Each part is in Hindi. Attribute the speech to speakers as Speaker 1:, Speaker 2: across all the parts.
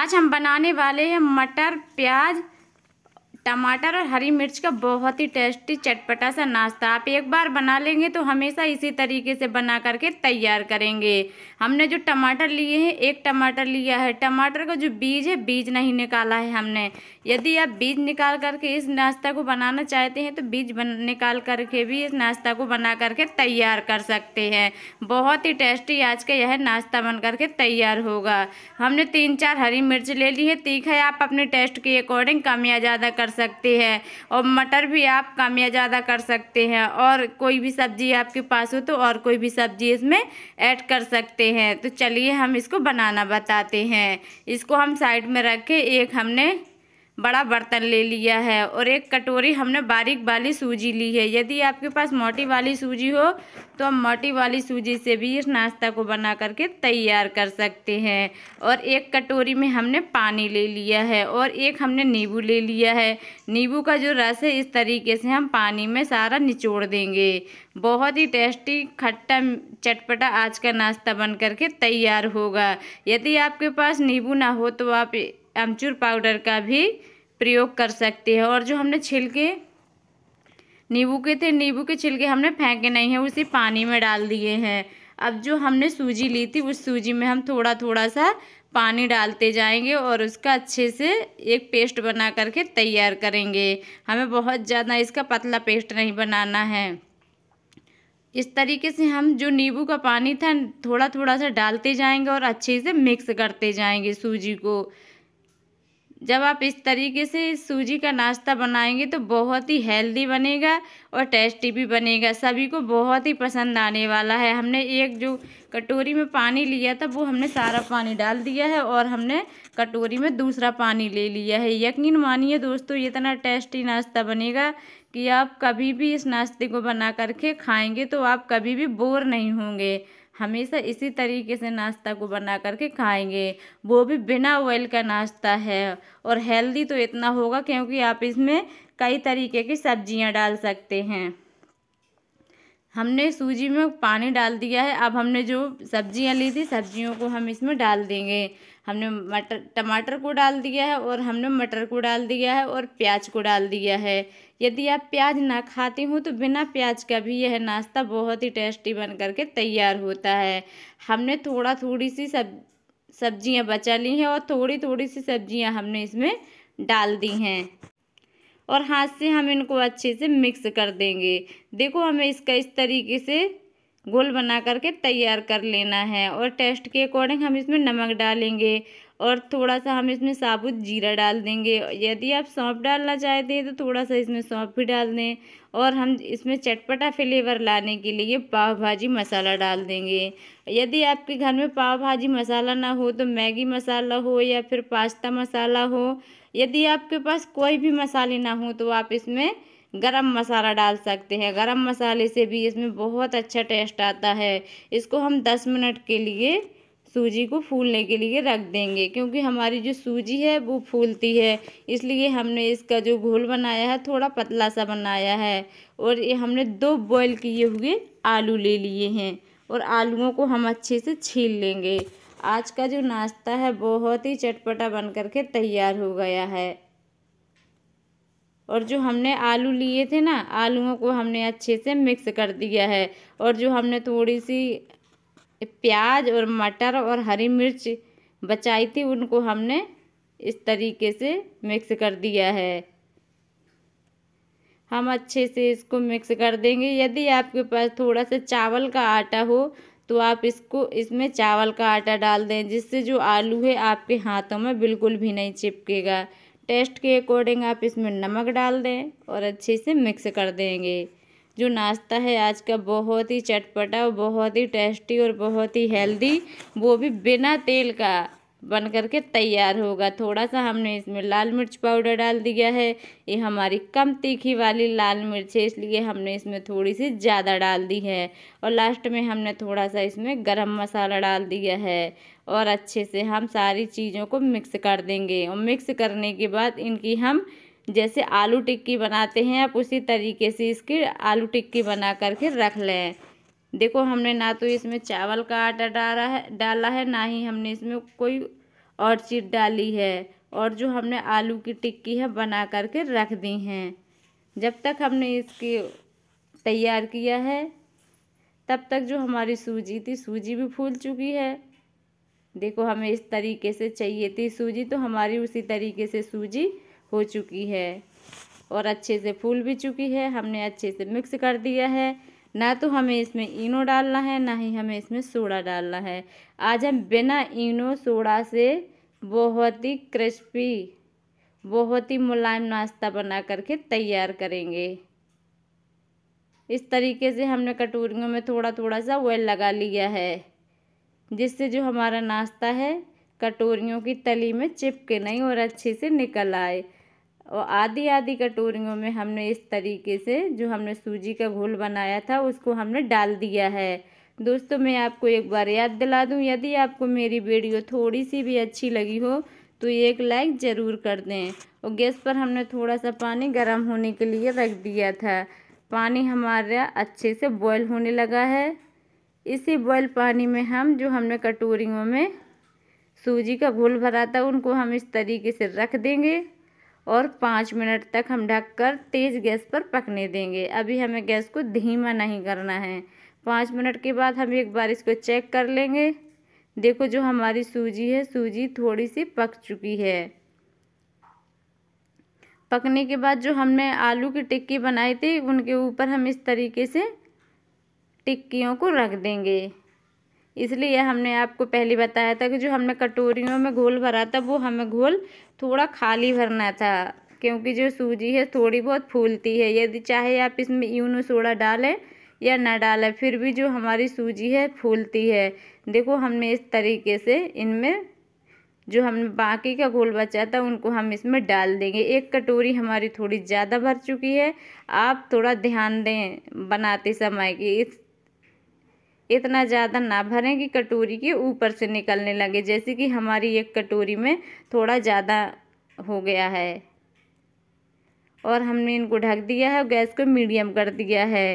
Speaker 1: आज हम बनाने वाले हैं मटर प्याज टमाटर और हरी मिर्च का बहुत ही टेस्टी चटपटा सा नाश्ता आप एक बार बना लेंगे तो हमेशा इसी तरीके से बना करके तैयार करेंगे हमने जो टमाटर लिए हैं एक टमाटर लिया है टमाटर का जो बीज है बीज नहीं निकाला है हमने यदि आप बीज निकाल करके इस नाश्ता को बनाना चाहते हैं तो बीज निकाल करके भी इस नाश्ता को बना करके तैयार कर सकते हैं बहुत ही टेस्टी आज का यह नाश्ता बन करके तैयार होगा हमने तीन चार हरी मिर्च ले ली है तीखा आप अपने टेस्ट के अकॉर्डिंग कम या ज़्यादा कर सकते हैं और मटर भी आप कम या ज़्यादा कर सकते हैं और कोई भी सब्ज़ी आपके पास हो तो और कोई भी सब्ज़ी इसमें ऐड कर सकते हैं तो चलिए हम इसको बनाना बताते हैं इसको हम साइड में रख के एक हमने बड़ा बर्तन ले लिया है और एक कटोरी हमने बारीक वाली सूजी ली है यदि आपके पास मोटी वाली सूजी हो तो हम मोटी वाली सूजी से भी इस नाश्ता को बना करके तैयार कर सकते हैं और एक कटोरी में हमने पानी ले लिया है और एक हमने नींबू ले लिया है नींबू का जो रस है इस तरीके से हम पानी में सारा निचोड़ देंगे बहुत ही टेस्टी खट्टा चटपटा आज का नाश्ता बन करके तैयार होगा यदि आपके पास नींबू ना हो तो आप अमचूर पाउडर का भी प्रयोग कर सकते हैं और जो हमने छिलके नींबू के थे नींबू के छिलके हमने फेंके नहीं हैं उसे पानी में डाल दिए हैं अब जो हमने सूजी ली थी उस सूजी में हम थोड़ा थोड़ा सा पानी डालते जाएंगे और उसका अच्छे से एक पेस्ट बना करके तैयार करेंगे हमें बहुत ज़्यादा इसका पतला पेस्ट नहीं बनाना है इस तरीके से हम जो नींबू का पानी था थोड़ा थोड़ा सा डालते जाएंगे और अच्छे से मिक्स करते जाएंगे सूजी को जब आप इस तरीके से सूजी का नाश्ता बनाएंगे तो बहुत ही हेल्दी बनेगा और टेस्टी भी बनेगा सभी को बहुत ही पसंद आने वाला है हमने एक जो कटोरी में पानी लिया था वो हमने सारा पानी डाल दिया है और हमने कटोरी में दूसरा पानी ले लिया है यकीन मानिए दोस्तों इतना टेस्टी नाश्ता बनेगा कि आप कभी भी इस नाश्ते को बना करके खाएंगे तो आप कभी भी बोर नहीं होंगे हमेशा इसी तरीके से नाश्ता को बना करके खाएंगे वो भी बिना ऑयल का नाश्ता है और हेल्दी तो इतना होगा क्योंकि आप इसमें कई तरीके की सब्जियां डाल सकते हैं हमने सूजी में पानी डाल दिया है अब हमने जो सब्जियां ली थी सब्जियों को हम इसमें डाल देंगे हमने मटर टमाटर को डाल दिया है और हमने मटर को डाल दिया है और प्याज को डाल दिया है यदि आप प्याज ना खाती हूँ तो बिना प्याज का भी यह नाश्ता बहुत ही टेस्टी बन करके तैयार होता है हमने थोड़ा थोड़ी सी सब सब्जियाँ बचा ली हैं और थोड़ी थोड़ी सी सब्जियाँ हमने इसमें डाल दी हैं और हाथ से हम इनको अच्छे से मिक्स कर देंगे देखो हमें इसका इस तरीके से गोल बना करके तैयार कर लेना है और टेस्ट के अकॉर्डिंग हम इसमें नमक डालेंगे और थोड़ा सा हम इसमें साबुत जीरा डाल देंगे यदि आप सौंप डालना चाहते हैं तो थोड़ा सा इसमें सौंफ भी डाल दें और हम इसमें चटपटा फ्लेवर लाने के लिए पाव भाजी मसाला डाल देंगे यदि आपके घर में पाव भाजी मसाला ना हो तो मैगी मसाला हो या फिर पास्ता मसाला हो यदि आपके पास कोई भी मसाले ना हो तो आप इसमें गरम मसाला डाल सकते हैं गरम मसाले से भी इसमें बहुत अच्छा टेस्ट आता है इसको हम दस मिनट के लिए सूजी को फूलने के लिए रख देंगे क्योंकि हमारी जो सूजी है वो फूलती है इसलिए हमने इसका जो घोल बनाया है थोड़ा पतला सा बनाया है और ये हमने दो बॉईल किए हुए आलू ले लिए हैं और आलूओं को हम अच्छे से छील लेंगे आज का जो नाश्ता है बहुत ही चटपटा बन कर के तैयार हो गया है और जो हमने आलू लिए थे ना आलूओं को हमने अच्छे से मिक्स कर दिया है और जो हमने थोड़ी सी प्याज और मटर और हरी मिर्च बचाई थी उनको हमने इस तरीके से मिक्स कर दिया है हम अच्छे से इसको मिक्स कर देंगे यदि आपके पास थोड़ा सा चावल का आटा हो तो आप इसको इसमें चावल का आटा डाल दें जिससे जो आलू है आपके हाथों में बिल्कुल भी नहीं चिपकेगा टेस्ट के अकॉर्डिंग आप इसमें नमक डाल दें और अच्छे से मिक्स कर देंगे जो नाश्ता है आज का बहुत ही चटपटा और बहुत ही टेस्टी और बहुत ही हेल्दी वो भी बिना तेल का बन करके तैयार होगा थोड़ा सा हमने इसमें लाल मिर्च पाउडर डाल दिया है ये हमारी कम तीखी वाली लाल मिर्च है इसलिए हमने इसमें थोड़ी सी ज़्यादा डाल दी है और लास्ट में हमने थोड़ा सा इसमें गरम मसाला डाल दिया है और अच्छे से हम सारी चीज़ों को मिक्स कर देंगे और मिक्स करने के बाद इनकी हम जैसे आलू टिक्की बनाते हैं आप उसी तरीके से इसकी आलू टिक्की बना करके रख लें देखो हमने ना तो इसमें चावल का आटा डाला है डाला है ना ही हमने इसमें कोई और चीज़ डाली है और जो हमने आलू की टिक्की है बना करके रख दी हैं जब तक हमने इसकी तैयार किया है तब तक जो हमारी सूजी थी सूजी भी फूल चुकी है देखो हमें इस तरीके से चाहिए थी सूजी तो हमारी उसी तरीके से सूजी हो चुकी है और अच्छे से फूल भी चुकी है हमने अच्छे से मिक्स कर दिया है ना तो हमें इसमें इनो डालना है ना ही हमें इसमें सोडा डालना है आज हम बिना इनो सोडा से बहुत ही क्रिस्पी बहुत ही मुलायम नाश्ता बना करके तैयार करेंगे इस तरीके से हमने कटोरियों में थोड़ा थोड़ा सा ऑयल लगा लिया है जिससे जो हमारा नाश्ता है कटोरियों की तली में चिपके नहीं और अच्छे से निकल आए और आधी आधी कटोरियों में हमने इस तरीके से जो हमने सूजी का घोल बनाया था उसको हमने डाल दिया है दोस्तों मैं आपको एक बार याद दिला दूं यदि आपको मेरी वीडियो थोड़ी सी भी अच्छी लगी हो तो एक लाइक ज़रूर कर दें और गैस पर हमने थोड़ा सा पानी गर्म होने के लिए रख दिया था पानी हमारा अच्छे से बॉयल होने लगा है इसी बॉयल पानी में हम जो हमने कटोरियों में सूजी का घोल भरा था उनको हम इस तरीके से रख देंगे और पाँच मिनट तक हम ढककर तेज़ गैस पर पकने देंगे अभी हमें गैस को धीमा नहीं करना है पाँच मिनट के बाद हम एक बार इसको चेक कर लेंगे देखो जो हमारी सूजी है सूजी थोड़ी सी पक चुकी है पकने के बाद जो हमने आलू की टिक्की बनाई थी उनके ऊपर हम इस तरीके से टिक्कियों को रख देंगे इसलिए हमने आपको पहले बताया था कि जो हमने कटोरियों में घोल भरा था वो हमें घोल थोड़ा खाली भरना था क्योंकि जो सूजी है थोड़ी बहुत फूलती है यदि चाहे आप इसमें यूनो सोडा डालें या ना डालें फिर भी जो हमारी सूजी है फूलती है देखो हमने इस तरीके से इनमें जो हमने बाकी का घोल बचा था उनको हम इसमें डाल देंगे एक कटोरी हमारी थोड़ी ज़्यादा भर चुकी है आप थोड़ा ध्यान दें बनाते समय कि इस इतना ज़्यादा ना भरें कि कटोरी के ऊपर से निकलने लगे जैसे कि हमारी एक कटोरी में थोड़ा ज़्यादा हो गया है और हमने इनको ढक दिया है और गैस को मीडियम कर दिया है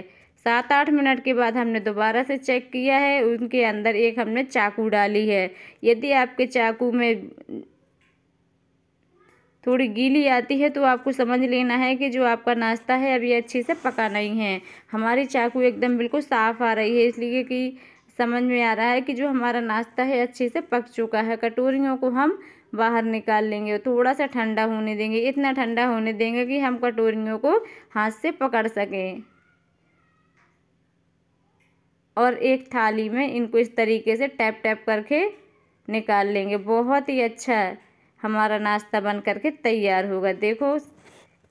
Speaker 1: सात आठ मिनट के बाद हमने दोबारा से चेक किया है उनके अंदर एक हमने चाकू डाली है यदि आपके चाकू में थोड़ी गीली आती है तो आपको समझ लेना है कि जो आपका नाश्ता है अभी अच्छे से पका नहीं है हमारी चाकू एकदम बिल्कुल साफ़ आ रही है इसलिए कि समझ में आ रहा है कि जो हमारा नाश्ता है अच्छे से पक चुका है कटोरियों को हम बाहर निकाल लेंगे और थोड़ा सा ठंडा होने देंगे इतना ठंडा होने देंगे कि हम कटोरियों को हाथ से पकड़ सकें और एक थाली में इनको इस तरीके से टैप टैप करके निकाल लेंगे बहुत ही अच्छा है हमारा नाश्ता बन करके तैयार होगा देखो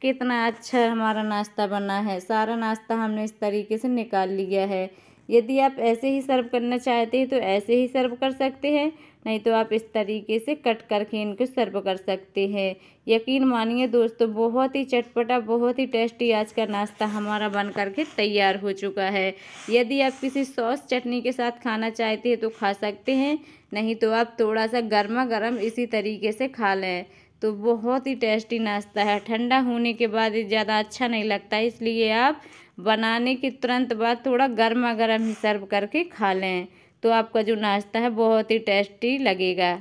Speaker 1: कितना अच्छा हमारा नाश्ता बना है सारा नाश्ता हमने इस तरीके से निकाल लिया है यदि आप ऐसे ही सर्व करना चाहते हैं तो ऐसे ही सर्व कर सकते हैं नहीं तो आप इस तरीके से कट करके इनको सर्व कर सकते हैं यकीन मानिए दोस्तों बहुत ही चटपटा बहुत ही टेस्टी आज का नाश्ता हमारा बन करके तैयार हो चुका है यदि आप किसी सॉस चटनी के साथ खाना चाहते हैं तो खा सकते हैं नहीं तो आप थोड़ा सा गर्मा गर्म इसी तरीके से खा लें तो बहुत ही टेस्टी नाश्ता है ठंडा होने के बाद ज़्यादा अच्छा नहीं लगता इसलिए आप बनाने के तुरंत बाद थोड़ा गर्मा गर्म ही सर्व करके खा लें तो आपका जो नाश्ता है बहुत ही टेस्टी लगेगा